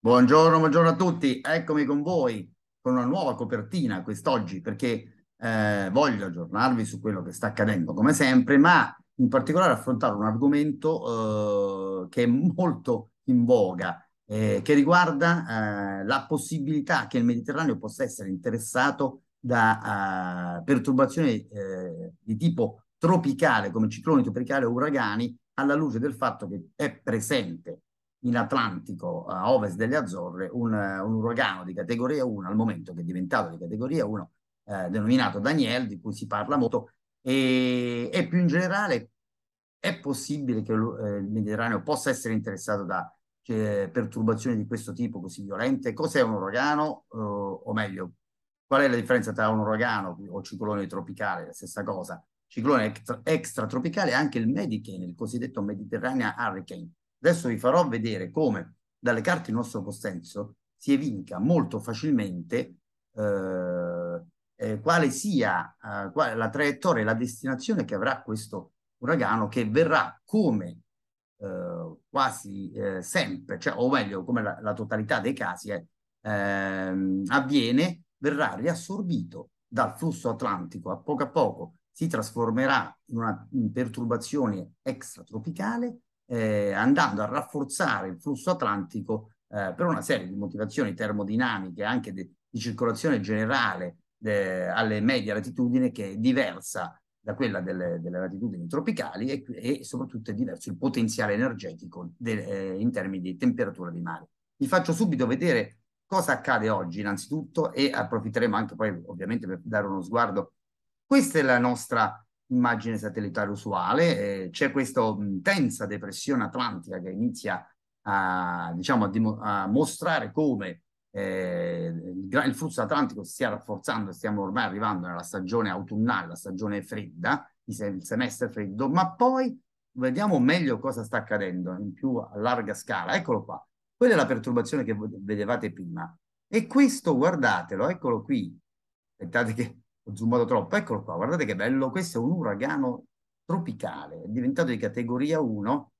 Buongiorno, buongiorno a tutti, eccomi con voi con una nuova copertina quest'oggi perché eh, voglio aggiornarvi su quello che sta accadendo come sempre, ma in particolare affrontare un argomento eh, che è molto in voga, eh, che riguarda eh, la possibilità che il Mediterraneo possa essere interessato da eh, perturbazioni eh, di tipo tropicale come cicloni tropicali o uragani alla luce del fatto che è presente in Atlantico, a ovest delle Azzorre, un, un uragano di categoria 1, al momento che è diventato di categoria 1, eh, denominato Daniel, di cui si parla molto, e, e più in generale è possibile che eh, il Mediterraneo possa essere interessato da cioè, perturbazioni di questo tipo così violente? Cos'è un uragano? Eh, o meglio, qual è la differenza tra un uragano o ciclone tropicale? La stessa cosa. Ciclone extratropicale e anche il Medicane, il cosiddetto Mediterranean Hurricane, Adesso vi farò vedere come dalle carte in nostro possenso si evinca molto facilmente eh, eh, quale sia eh, quale, la traiettoria e la destinazione che avrà questo uragano che verrà come eh, quasi eh, sempre, cioè, o meglio come la, la totalità dei casi eh, ehm, avviene, verrà riassorbito dal flusso atlantico a poco a poco si trasformerà in una in perturbazione extratropicale eh, andando a rafforzare il flusso atlantico eh, per una serie di motivazioni termodinamiche, anche de, di circolazione generale de, alle medie latitudini, che è diversa da quella delle, delle latitudini tropicali e, e, soprattutto è diverso il potenziale energetico de, eh, in termini di temperatura di mare. Vi faccio subito vedere cosa accade oggi innanzitutto e approfitteremo anche poi ovviamente per dare uno sguardo. Questa è la nostra immagine satellitare usuale, eh, c'è questa intensa depressione atlantica che inizia a, diciamo, a, dim- a mostrare come eh, il, il flusso atlantico si stia rafforzando, stiamo ormai arrivando nella stagione autunnale, la stagione fredda, il semestre freddo, ma poi vediamo meglio cosa sta accadendo in più a larga scala. Eccolo qua, quella è la perturbazione che vedevate prima. E questo, guardatelo, eccolo qui. Aspettate che ho zoomato troppo, eccolo qua, guardate che bello, questo è un uragano tropicale, è diventato di categoria 1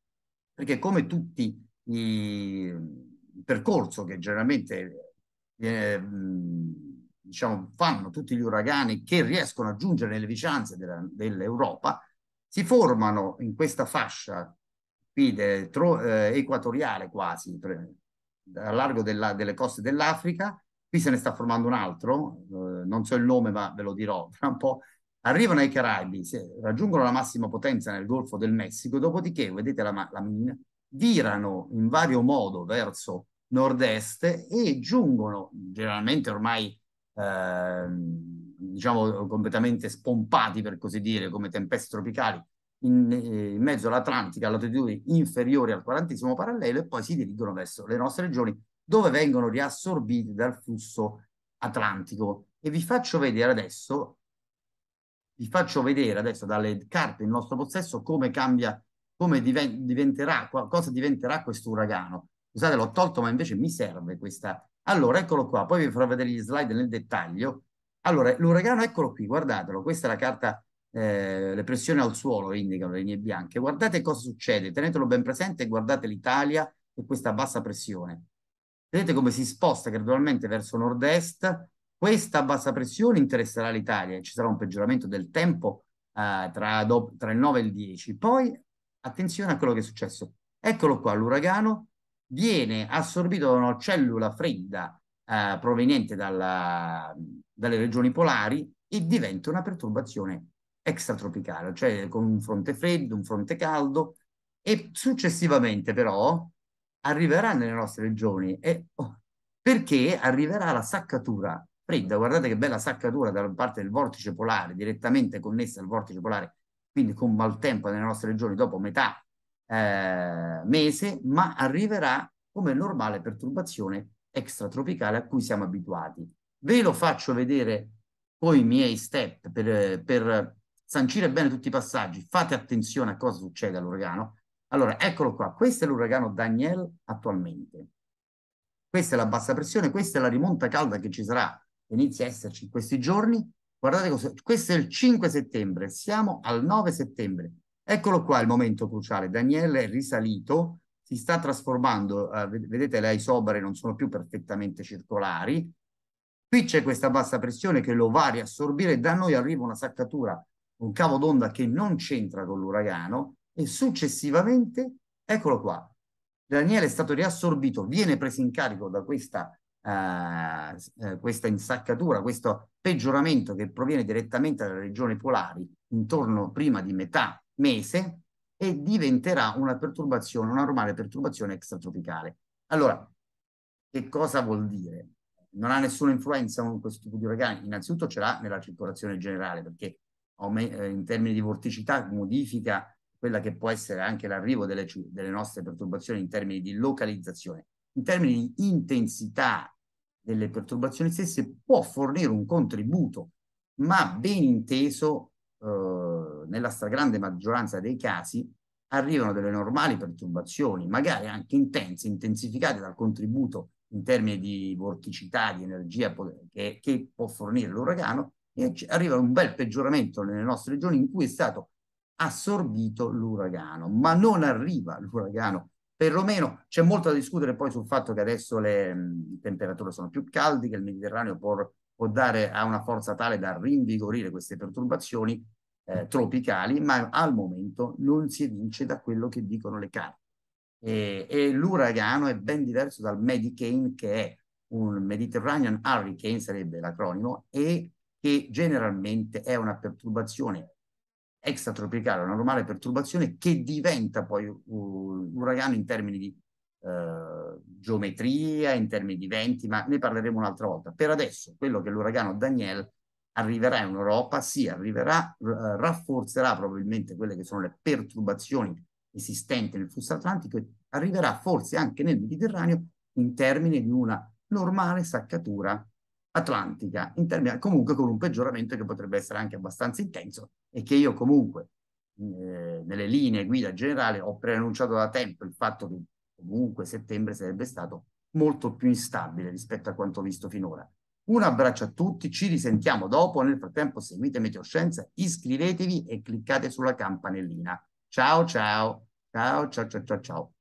perché come tutti i percorso che generalmente eh, diciamo, fanno tutti gli uragani che riescono a giungere nelle vicinanze dell'Europa, si formano in questa fascia qui de, tro, eh, equatoriale quasi, pre, a largo della, delle coste dell'Africa, qui se ne sta formando un altro, eh, non so il nome ma ve lo dirò tra un po', arrivano ai Caraibi, raggiungono la massima potenza nel Golfo del Messico, dopodiché, vedete la, la mina, virano in vario modo verso nord-est e giungono generalmente ormai eh, diciamo completamente spompati per così dire come tempeste tropicali in, eh, in mezzo all'Atlantica a latitudini inferiori al 40 parallelo e poi si dirigono verso le nostre regioni dove vengono riassorbiti dal flusso atlantico. E vi faccio vedere adesso, vi faccio vedere adesso dalle carte in nostro possesso come cambia, come diven diventerà, cosa diventerà questo uragano. Scusate, l'ho tolto, ma invece mi serve questa. Allora, eccolo qua, poi vi farò vedere gli slide nel dettaglio. Allora, l'uragano, eccolo qui, guardatelo, questa è la carta eh, le pressioni al suolo indicano le linee bianche. Guardate cosa succede, tenetelo ben presente guardate l'Italia e questa bassa pressione. Vedete come si sposta gradualmente verso nord-est. Questa bassa pressione interesserà l'Italia e ci sarà un peggioramento del tempo eh, tra, tra il 9 e il 10. Poi attenzione a quello che è successo. Eccolo qua, l'uragano viene assorbito da una cellula fredda eh, proveniente dalla, dalle regioni polari e diventa una perturbazione extratropicale, cioè con un fronte freddo, un fronte caldo e successivamente però arriverà nelle nostre regioni e, oh, perché arriverà la saccatura fredda. Guardate che bella saccatura da parte del vortice polare, direttamente connessa al vortice polare, quindi con maltempo nelle nostre regioni dopo metà eh, mese, ma arriverà come normale perturbazione extratropicale a cui siamo abituati. Ve lo faccio vedere poi i miei step per, per sancire bene tutti i passaggi. Fate attenzione a cosa succede all'organo, allora, eccolo qua, questo è l'uragano Daniel attualmente. Questa è la bassa pressione, questa è la rimonta calda che ci sarà, inizia a esserci in questi giorni. Guardate cosa, questo è il 5 settembre, siamo al 9 settembre. Eccolo qua il momento cruciale, Daniel è risalito, si sta trasformando, eh, vedete le isobare non sono più perfettamente circolari, Qui c'è questa bassa pressione che lo va a riassorbire, da noi arriva una saccatura, un cavo d'onda che non c'entra con l'uragano e successivamente, eccolo qua, Daniele è stato riassorbito, viene preso in carico da questa, eh, eh, questa insaccatura, questo peggioramento che proviene direttamente dalla regione polari intorno prima di metà mese e diventerà una perturbazione, una normale perturbazione extratropicale. Allora, che cosa vuol dire? Non ha nessuna influenza con questo tipo di uragani, innanzitutto ce l'ha nella circolazione generale perché eh, in termini di vorticità modifica quella che può essere anche l'arrivo delle, delle nostre perturbazioni in termini di localizzazione, in termini di intensità delle perturbazioni stesse, può fornire un contributo, ma ben inteso, eh, nella stragrande maggioranza dei casi, arrivano delle normali perturbazioni, magari anche intense, intensificate dal contributo in termini di vorticità, di energia che, che può fornire l'uragano, e arriva un bel peggioramento nelle nostre regioni in cui è stato assorbito l'uragano, ma non arriva l'uragano. Perlomeno c'è molto da discutere poi sul fatto che adesso le mh, mm, temperature sono più calde, che il Mediterraneo può, può dare a una forza tale da rinvigorire queste perturbazioni eh, tropicali, ma al momento non si evince da quello che dicono le carte. E, e l'uragano è ben diverso dal Medicane, che è un Mediterranean Hurricane, sarebbe l'acronimo, e che generalmente è una perturbazione extratropicale, una normale perturbazione che diventa poi un uragano in termini di eh, geometria, in termini di venti, ma ne parleremo un'altra volta. Per adesso, quello che l'uragano Daniel arriverà in Europa, sì, arriverà, eh, rafforzerà probabilmente quelle che sono le perturbazioni esistenti nel flusso atlantico e arriverà forse anche nel Mediterraneo in termini di una normale saccatura atlantica, in termini, comunque con un peggioramento che potrebbe essere anche abbastanza intenso e che io comunque eh, nelle linee guida generale ho preannunciato da tempo il fatto che comunque settembre sarebbe stato molto più instabile rispetto a quanto visto finora. Un abbraccio a tutti, ci risentiamo dopo, nel frattempo seguite Meteoscienza, iscrivetevi e cliccate sulla campanellina. ciao, ciao ciao ciao ciao ciao.